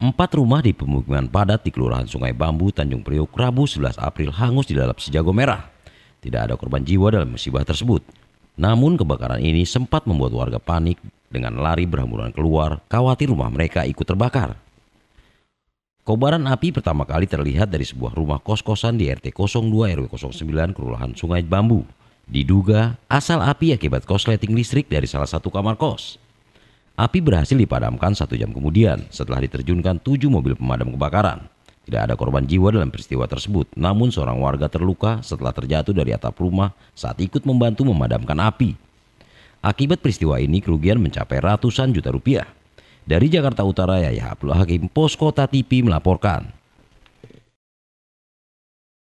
Empat rumah di pemukiman padat di Kelurahan Sungai Bambu, Tanjung Priok, Rabu 11 April hangus di dalam sejago merah. Tidak ada korban jiwa dalam musibah tersebut. Namun kebakaran ini sempat membuat warga panik dengan lari berhamburan keluar, khawatir rumah mereka ikut terbakar. Kobaran api pertama kali terlihat dari sebuah rumah kos-kosan di RT 02 RW 09 Kelurahan Sungai Bambu. Diduga asal api akibat korsleting listrik dari salah satu kamar kos. Api berhasil dipadamkan satu jam kemudian setelah diterjunkan tujuh mobil pemadam kebakaran. Tidak ada korban jiwa dalam peristiwa tersebut, namun seorang warga terluka setelah terjatuh dari atap rumah saat ikut membantu memadamkan api. Akibat peristiwa ini kerugian mencapai ratusan juta rupiah. Dari Jakarta Utara, Yahya Abdul Hakim, Posko Tati melaporkan.